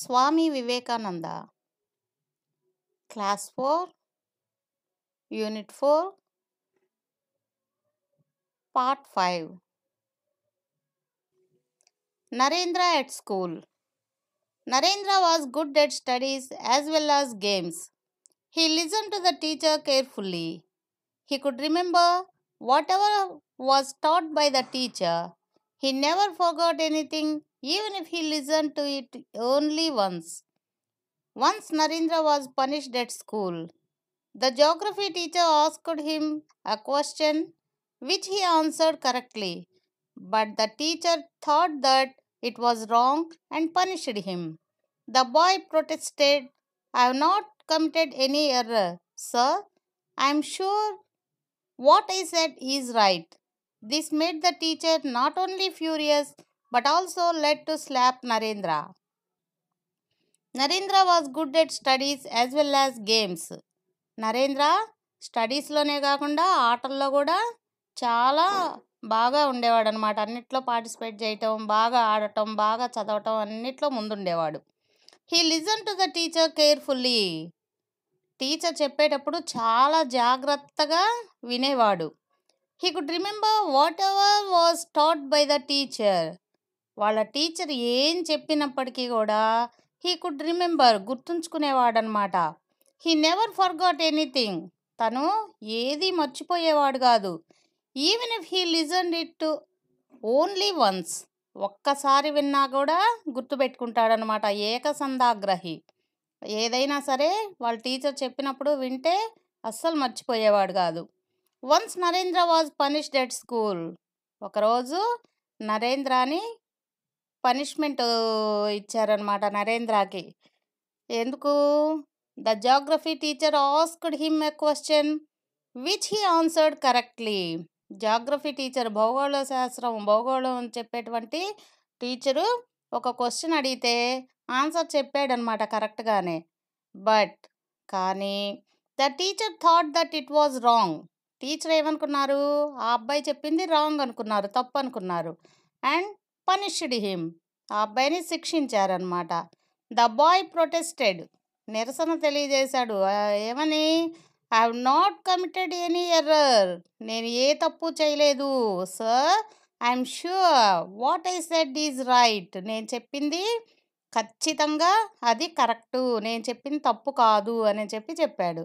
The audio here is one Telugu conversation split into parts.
Swami Vivekananda. Class 4, Unit 4, Part 5. Narendra at school. Narendra was good at studies as well as games. He listened to the teacher carefully. He could remember whatever was taught by the teacher. He never forgot anything even if he listened to it only once. Once Narendra was punished at school. The geography teacher asked him a question which he answered correctly, but the teacher thought that it was wrong and punished him. The boy protested, I have not committed any error, sir. I am sure what I said is right. This made the teacher not only furious but also let to slap Narendra Narendra was good at studies as well as games Narendra స్టడీస్లోనే కాకుండా ఆటల్లో కూడా చాలా బాగా ఉండేవాడు అనమాట అన్నిట్లో పార్టిసిపేట్ చేయటం బాగా ఆడటం బాగా చదవటం అన్నిట్లో ముందుండేవాడు he listen to the teacher carefully teacher చెప్పేటప్పుడు చాలా జాగ్రత్తగా వినేవాడు he could remember whatever was taught by the teacher వాళ్ళ టీచర్ ఏం చెప్పినప్పటికీ కూడా హీ కుడ్ రిమెంబర్ గుర్తుంచుకునేవాడనమాట హీ నెవర్ ఫర్గాట్ ఎనీథింగ్ తను ఏది మర్చిపోయేవాడు కాదు even if he listen it to only once ఒక్కసారి విన్నా కూడా గుర్తుపెట్టుకుంటాడనమాట ఏకసంధాగ్రహి ఏదైనా సరే వాళ్ళ టీచర్ చెప్పినప్పుడు వింటే అస్సలు మర్చిపోయేవాడు కాదు once Narendra was punished at school ఒకరోజు నరేంద్రని పనిష్మెంట్ ఇచ్చారనమాట నరేంద్రకి ఎందుకు the geography teacher asked him a question which he answered correctly geography teacher భౌగోళ శాస్త్రం భౌగోళం చెప్పేటువంటి టీచరు ఒక క్వశ్చన్ అడిగితే ఆన్సర్ చెప్పాడనమాట కరెక్ట్గానే బట్ కానీ the teacher thought that it was wrong teacher ఏమనుకున్నారు ఆ అబ్బాయి చెప్పింది రాంగ్ అనుకున్నారు తప్పు అనుకున్నారు అండ్ పనిష్డ్ హిమ్ ఆ అబ్బాయిని శిక్షించారనమాట ద బాయ్ ప్రొటెస్టెడ్ నిరసన తెలియజేశాడు ఏమని I have not committed any error నేను ఏ తప్పు చేయలేదు sir I'm sure what I said is right నేను చెప్పింది ఖచ్చితంగా అది కరెక్టు నేను చెప్పింది తప్పు కాదు అని చెప్పి చెప్పాడు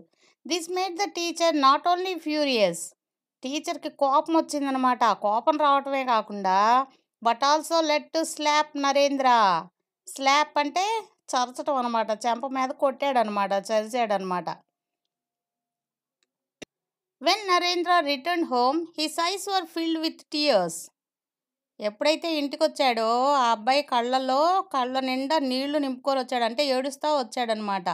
this made the teacher not only furious టీచర్కి కోపం వచ్చిందనమాట కోపం రావటమే కాకుండా but also let to slap Narendra slap అంటే చరచటం అనమాట చెంప మీద కొట్టాడు చరిచాడు చరిచాడనమాట when Narendra return home his eyes were filled with tears ఎప్పుడైతే ఇంటికి వచ్చాడో ఆ అబ్బాయి కళ్ళలో కళ్ళ నిండా నీళ్లు నింపుకొని వచ్చాడు అంటే ఏడుస్తూ వచ్చాడనమాట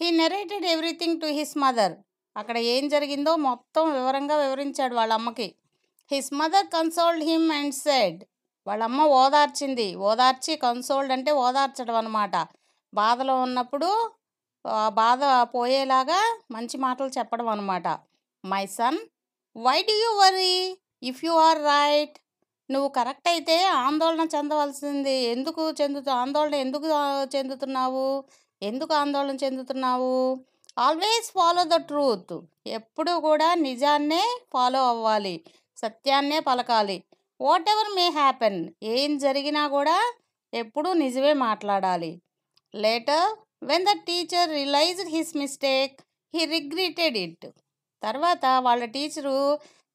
he narrated everything to his mother అక్కడ ఏం జరిగిందో మొత్తం వివరంగా వివరించాడు వాళ్ళ అమ్మకి his mother consoled him and said వాళ్ళమ్మ ఓదార్చింది ఓదార్చి కన్సోల్డ్ అంటే ఓదార్చడం అనమాట బాధలో ఉన్నప్పుడు బాధ పోయేలాగా మంచి మాటలు చెప్పడం అనమాట my son why do you worry if you are right నువ్వు కరెక్ట్ అయితే ఆందోళన చెందవలసింది ఎందుకు చెందుతు ఆందోళన ఎందుకు చెందుతున్నావు ఎందుకు ఆందోళన చెందుతున్నావు ఆల్వేస్ ఫాలో ద ట్రూత్ ఎప్పుడూ కూడా నిజాన్నే ఫాలో అవ్వాలి సత్యాన్నే పలకాలి వాట్ ఎవర్ మే హ్యాపెన్ ఏం జరిగినా కూడా ఎప్పుడూ నిజమే మాట్లాడాలి later when the teacher realised his mistake he regretted it తర్వాత వాళ్ళ టీచరు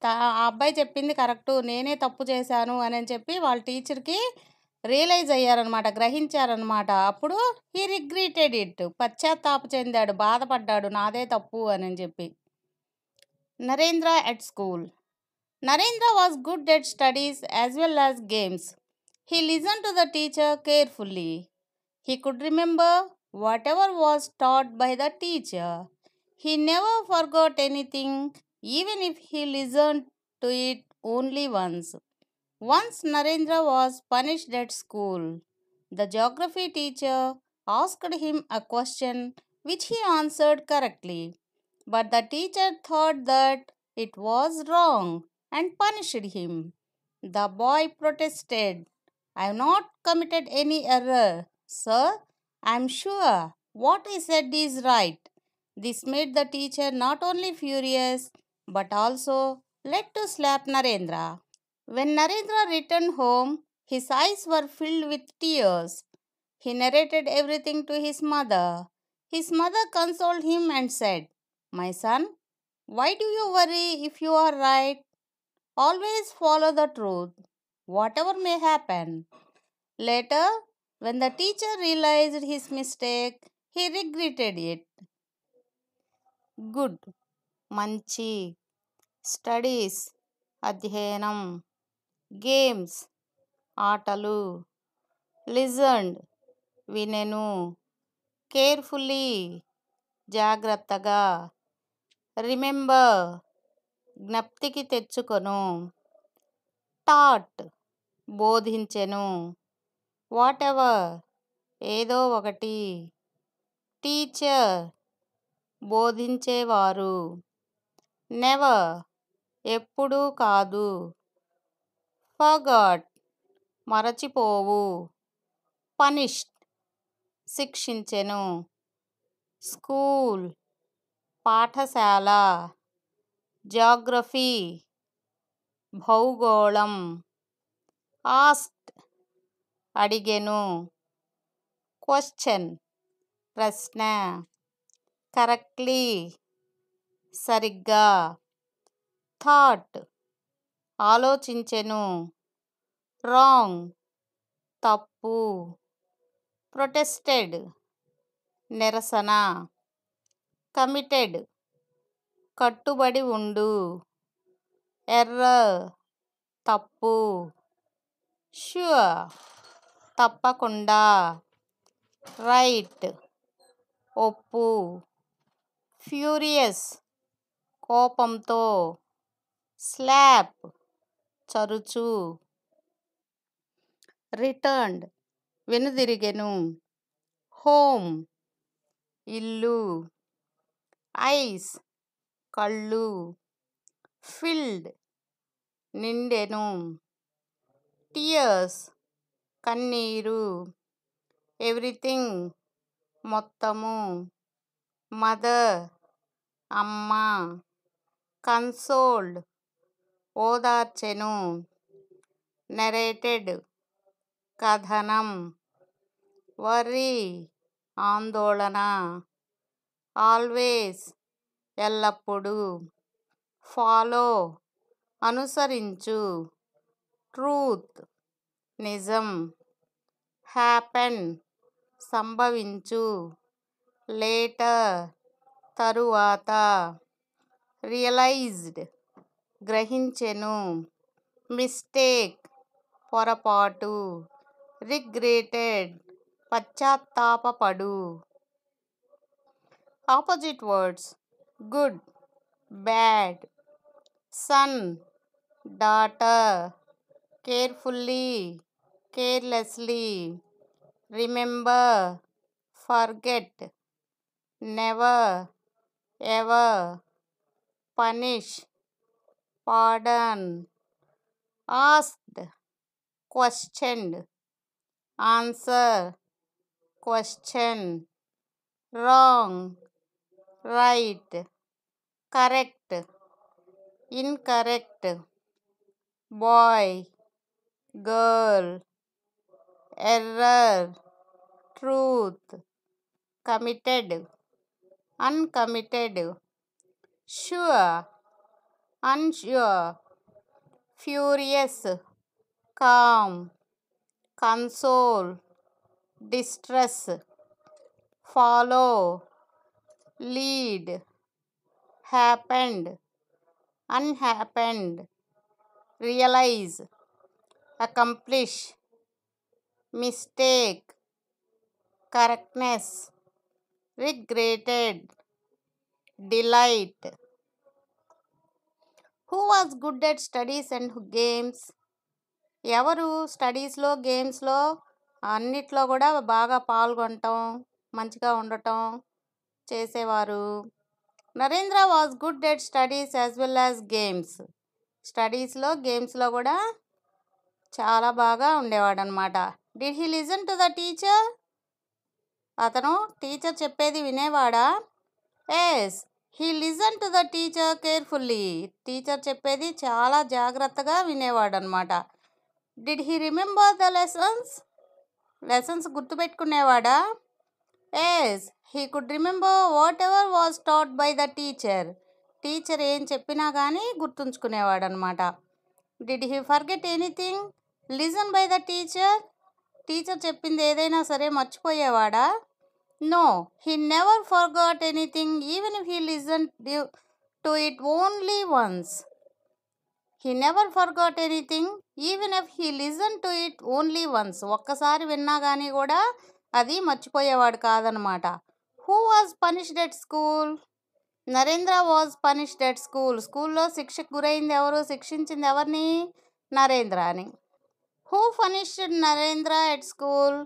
ఆ అబ్బాయి చెప్పింది కరెక్టు నేనే తప్పు చేశాను అని చెప్పి వాళ్ళ టీచర్కి రియలైజ్ అయ్యారనమాట గ్రహించారనమాట అప్పుడు హీ రిగ్రెటెడ్ ఇట్ పశ్చాత్తాప చెందాడు బాధపడ్డాడు నాదే తప్పు అని చెప్పి Narendra at school Narendra was good at studies as well as games. He listened to the teacher carefully. He could remember whatever was taught by the teacher. He never forgot anything, even if he listened to it only once. Once Narendra was punished at school. The geography teacher asked him a question which he answered correctly. But the teacher thought that it was wrong and punished him. The boy protested. I have not committed any error, sir. I am sure what he said is right. This made the teacher not only furious but also led to slap Narendra. When Narendra returned home, his eyes were filled with tears. He narrated everything to his mother. His mother consoled him and said, My son, why do you worry if you are right? always follow the truth, whatever may happen. Later, when the teacher realized his mistake, he regretted it. Good. Manchi. Studies. Adhyayanam. Games. Atalu. Listened. Vinenu. Carefully. Jagrataga. Remember. జ్ఞప్తికి తెచ్చుకొను టాట్ బోధించెను వాటెవర్ ఏదో ఒకటి టీచర్ బోధించేవారు నెవర్ ఎప్పుడూ కాదు ఫగాట్ మరచిపోవు పనిష్డ్ శిక్షించెను స్కూల్ పాఠశాల జాగ్రఫీ భౌగోళం ఆస్ట్ అడిగెను క్వశ్చన్ ప్రశ్న కరెక్ట్లీ సరిగ్గా థాట్ ఆలోచించెను రాంగ్ తప్పు ప్రొటెస్టెడ్ నిరసన కమిటెడ్ కట్టుబడి ఉండు ఎర్ర తప్పు షూర్ తప్పకుండా రైట్ ఒప్పు ఫ్యూరియస్ కోపంతో స్లాప్ చరుచు రిటర్న్డ్ వెనుదిరిగెను హోమ్ ఇల్లు ఐస్ కళ్ళు ఫిల్డ్ నిండెను టియర్స్ కన్నీరు ఎవ్రీథింగ్ మొత్తము మదర్ అమ్మ కన్సోల్డ్ ఓదార్చెను నెరేటెడ్ కథనం వర్రీ ఆందోళన ఆల్వేస్ ఎల్లప్పుడూ ఫాలో అనుసరించు ట్రూత్ నిజం హ్యాపెన్ సంభవించు లేటర్ తరువాత రియలైజ్డ్ గ్రహించెను మిస్టేక్ పొరపాటు రిగ్రేటెడ్ పశ్చాత్తాపపడు opposite words good bad son daughter carefully carelessly remember forget never ever punish pardon asked questioned answer question wrong right correct incorrect boy girl error truth committed uncommitted sure unsure furious calm console distress follow lead happened unhappened realise accomplish mistake correctness regretted delight who was good at studies and games ఎవరు స్టడీస్లో గేమ్స్లో అన్నిట్లో కూడా బాగా పాల్గొనటం మంచిగా ఉండటం చేసేవారు Narendra was good at studies as well as games స్టడీస్లో గేమ్స్లో కూడా చాలా బాగా ఉండేవాడు అనమాట did he listen to the teacher అతను టీచర్ చెప్పేది వినేవాడా yes he listen to the teacher carefully teacher చెప్పేది చాలా జాగ్రత్తగా వినేవాడు అనమాట did he remember the lessons lessons గుర్తుపెట్టుకునేవాడా yes he could remember whatever was taught by the teacher teacher ఏం చెప్పినా కానీ గుర్తుంచుకునేవాడు అనమాట did he forget anything listen by the teacher teacher చెప్పింది ఏదైనా సరే మర్చిపోయేవాడా no he never forgot anything even if he listen to it only once he never forgot anything even if he listen to it only once ఒక్కసారి విన్నా కానీ కూడా అది మర్చిపోయేవాడు కాదనమాట who was punished at school Narendra was punished at school స్కూల్లో శిక్షకు గురైంది ఎవరు శిక్షించింది ఎవరిని నరేంద్ర అని who punished Narendra at school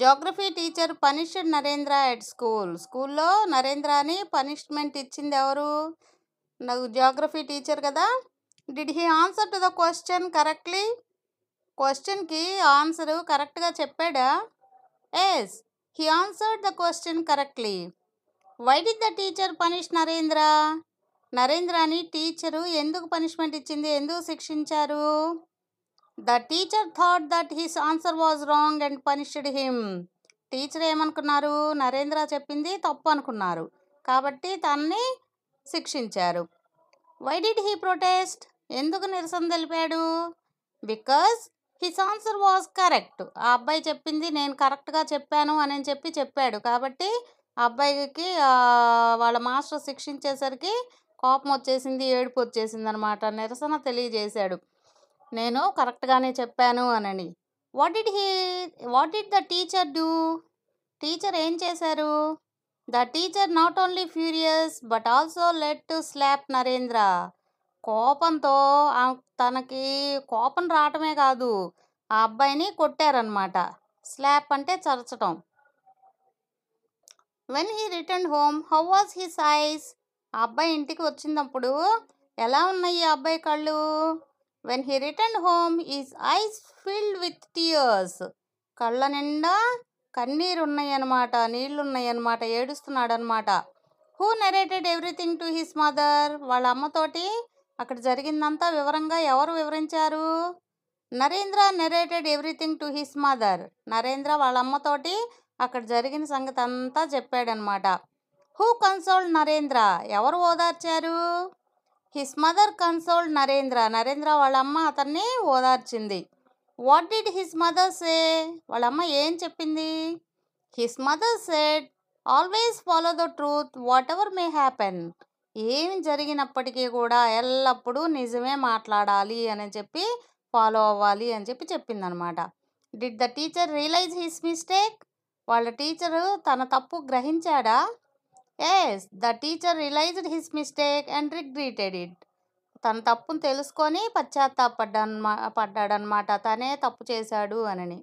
geography teacher punished Narendra at school స్కూల్లో నరేంద్ర అని పనిష్మెంట్ ఇచ్చింది ఎవరు నాకు జోగ్రఫీ టీచర్ కదా did he answer to the question correctly క్వశ్చన్కి ఆన్సరు కరెక్ట్గా చెప్పాడా yes he answered the question correctly why did the teacher punish Narendra Narendra అని టీచరు ఎందుకు పనిష్మెంట్ ఇచ్చింది ఎందుకు శిక్షించారు the teacher thought that his answer was wrong and punished him teacher ఏమనుకున్నారు నరేంద్ర చెప్పింది తప్పు అనుకున్నారు కాబట్టి తనని శిక్షించారు వై డిడ్ హీ ప్రొటెస్ట్ ఎందుకు నిరసన తెలిపాడు because his answer was correct ఆ అబ్బాయి చెప్పింది నేను కరెక్ట్గా చెప్పాను అని చెప్పి చెప్పాడు కాబట్టి ఆ అబ్బాయికి వాళ్ళ మాస్టర్ శిక్షించేసరికి కోపం వచ్చేసింది ఏడుపు వచ్చేసింది అనమాట నిరసన తెలియజేశాడు నేను కరెక్ట్గానే చెప్పాను అనని what did he what did the teacher do teacher ఏం చేశారు the teacher not only furious but also let to slap Narendra కోపంతో తనకి కోపం రావటమే కాదు ఆ అబ్బాయిని కొట్టారనమాట స్లాప్ అంటే చరచటం when he return home how was his eyes ఆ అబ్బాయి ఇంటికి వచ్చినప్పుడు ఎలా ఉన్నాయి ఆ అబ్బాయి కళ్ళు when he return home his eyes filled with tears కళ్ళ నిండా కన్నీరు ఉన్నాయన్నమాట నీళ్ళు ఉన్నాయన్నమాట ఏడుస్తున్నాడు అనమాట who narrated everything to his mother వాళ్ళ అమ్మతోటి అక్కడ జరిగిందంతా వివరంగా ఎవరు వివరించారు Narendra narrated everything to his mother Narendra వాళ్ళ అమ్మతోటి అక్కడ జరిగిన సంగతి అంతా చెప్పాడనమాట హూ కన్సోల్డ్ నరేంద్ర ఎవరు ఓదార్చారు his mother consoled Narendra Narendra వాళ్ళ అమ్మ అతన్ని ఓదార్చింది what did his mother say వాళ్ళమ్మ ఏం చెప్పింది his mother said always follow the truth whatever may happen ఏమి జరిగినప్పటికీ కూడా ఎల్లప్పుడూ నిజమే మాట్లాడాలి అని చెప్పి ఫాలో అవ్వాలి అని చెప్పి చెప్పిందనమాట did the teacher realise his mistake వాళ్ళ టీచరు తన తప్పు గ్రహించాడా yes the teacher realised his mistake and regretted it తన తప్పును తెలుసుకొని పశ్చాత్తాపడ్డా పడ్డాడనమాట తనే తప్పు చేశాడు అనని